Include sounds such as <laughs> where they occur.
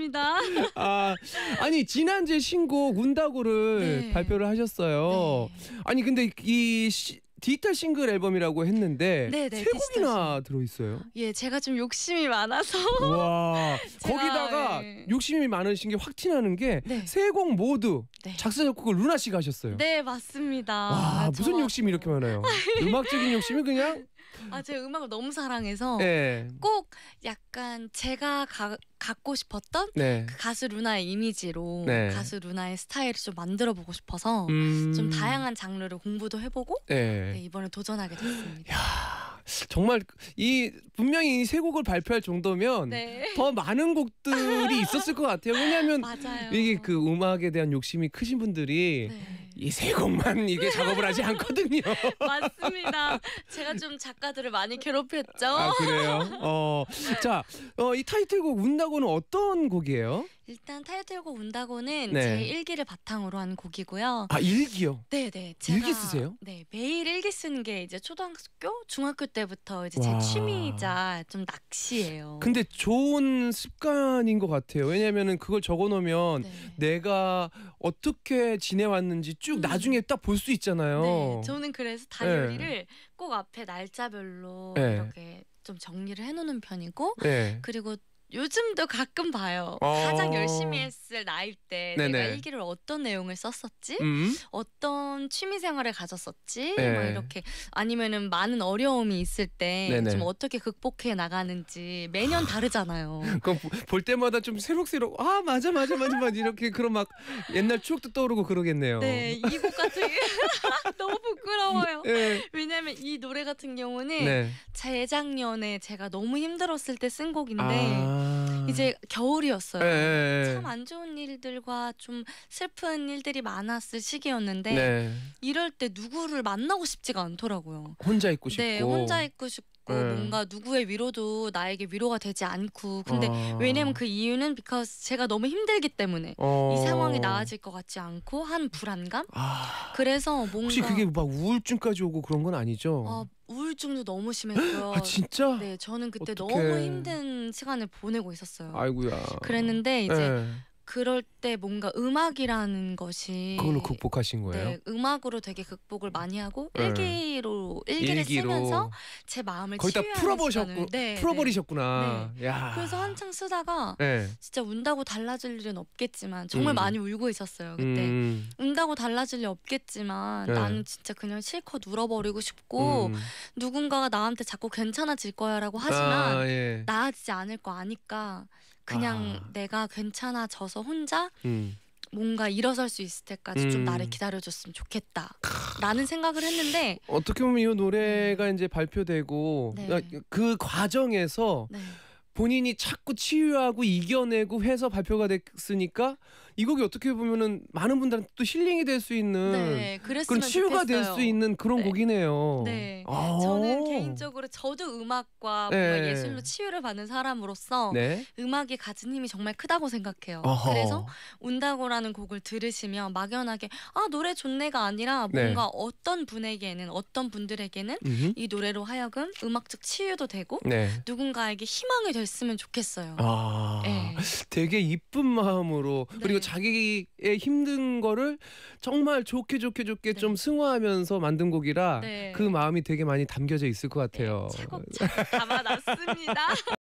반갑습니다. 아, 아니 지난주에 신곡 운다고를 네. 발표를 하셨어요. 네. 아니 근데 이 시, 디지털 싱글 앨범이라고 했는데 네네, 네, 세 곡이나 들어있어요. 예, 제가 좀 욕심이 많아서. 와, <laughs> 거기다가 네. 욕심이 많으신 게확 티나는 게 세곡 네. 모두 네. 작사 작곡을 루나 씨가 하셨어요. 네, 맞습니다. 와, 무슨 욕심이 이렇게 많아요. <laughs> 음악적인 욕심이 그냥 아, 제 음악을 너무 사랑해서 네. 꼭 약간 제가 가, 갖고 싶었던 네. 그 가수 루나의 이미지로 네. 가수 루나의 스타일을 좀 만들어 보고 싶어서 음... 좀 다양한 장르를 공부도 해보고 예. 네, 이번에 도전하게 됐습니다. 야, 정말 이 분명히 이 세 곡을 발표할 정도면 네. 더 많은 곡들이 있었을 것 같아요. 왜냐하면 <laughs> 맞아요. 이게 그 음악에 대한 욕심이 크신 분들이 네. 이세 곡만 이게 네. 작업을 하지 않거든요. <laughs> 맞습니다. 제가 좀 작가들을 많이 괴롭혔죠. 아 그래요? 어, 자, 어, 이 타이틀곡 운다고는 어떤 곡이에요? 일단 타이틀곡 운다고는 네. 제 일기를 바탕으로 한 곡이고요. 아 일기요? 네네. 네. 제가, 일기 쓰세요? 네 매일 일기 쓰는 게 이제 초등학교, 중학교 때부터 이제 와. 제 취미이자 좀 낚시예요. 근데 좋은 습관인 것 같아요. 왜냐면은 그걸 적어놓으면 네. 내가 어떻게 지내왔는지 쭉 음. 나중에 딱 볼 수 있잖아요. 네, 저는 그래서 다이어리를 네. 꼭 앞에 날짜별로 네. 이렇게 좀 정리를 해놓는 편이고 네. 그리고 요즘도 가끔 봐요. 어... 가장 열심히 했을 나이 때 네네. 내가 일기를 어떤 내용을 썼었지? 음? 어떤 취미 생활을 가졌었지? 뭐 네. 막 이렇게 아니면은 많은 어려움이 있을 때 좀 어떻게 극복해 나가는지 매년 다르잖아요. <laughs> 그럼 볼 때마다 좀 새록새록 아 맞아 맞아 맞아 맞아 이렇게 그런 막 옛날 추억도 떠오르고 그러겠네요. 네, 이 곡 같은 <laughs> 너무 부끄러워요. 네. 왜냐면 하이 노래 같은 경우는 네. 재작년에 제가 너무 힘들었을 때 쓴 곡인데 아... 이제 겨울이었어요. 네. 네, 네. 참안 좋은 일들과 좀 슬픈 일들이 많았을 시기였는데 네. 이럴 때 누구를 만나고 싶지가 않더라고요. 혼자 있고 싶고. 네, 혼자 있고 싶고. 있고 어, 네. 뭔가 누구의 위로도 나에게 위로가 되지 않고 근데 아. 왜냐면 그 이유는 because 제가 너무 힘들기 때문에 어. 이 상황이 나아질 것 같지 않고 한 불안감 아. 그래서 뭔가 혹시 그게 막 우울증까지 오고 그런 건 아니죠? 어, 우울증도 너무 심했고요. 아 진짜? 네, 저는 그때 어떡해. 너무 힘든 시간을 보내고 있었어요. 아이고야. 그랬는데 이제 네. 그럴 때 뭔가 음악이라는 것이 그걸로 극복하신 거예요? 네, 음악으로 되게 극복을 많이 하고 네. 일기로 일기를 일기로. 쓰면서 제 마음을 거의 다 풀어보셨고 네, 네, 풀어버리셨구나. 네. 야. 네. 그래서 한창 쓰다가 네. 진짜 운다고 달라질 일은 없겠지만 정말 음. 많이 울고 있었어요 그때 음, 운다고 달라질 일 없겠지만 네. 나는 진짜 그냥 실컷 울어버리고 싶고 음. 누군가가 나한테 자꾸 괜찮아질 거야라고 하지만 아, 예. 나아지지 않을 거 아니까 그냥 아. 내가 괜찮아져서 혼자 음. 뭔가 일어설 수 있을 때까지 음. 좀 나를 음. 기다려줬으면 좋겠다. 라는 생각을 했는데 어떻게 보면 이 노래가 이제 발표되고 네. 그러니까 그 과정에서 네. 본인이 자꾸 치유하고 이겨내고 해서 발표가 됐으니까 이 곡이 어떻게 보면은 많은 분들한테 또 힐링이 될 수 있는 네, 그런 치유가 될 수 있는 그런 네. 곡이네요. 네, 아 저는 개인적으로 저도 음악과 네. 예술로 치유를 받는 사람으로서 네. 음악이 가진 힘이 정말 크다고 생각해요. 어허. 그래서 운다고라는 곡을 들으시면 막연하게 아 노래 좋네가 아니라 네. 뭔가 어떤 분에게는 어떤 분들에게는 음흠. 이 노래로 하여금 음악적 치유도 되고 네. 누군가에게 희망이 될 됐으면 좋겠어요. 아, 네. 되게 이쁜 마음으로 네. 그리고 자기의 힘든 거를 정말 좋게 좋게 좋게 네. 좀 승화하면서 만든 곡이라 네. 그 마음이 되게 많이 담겨져 있을 것 같아요. 네, 차곡차곡 담아놨습니다. <laughs>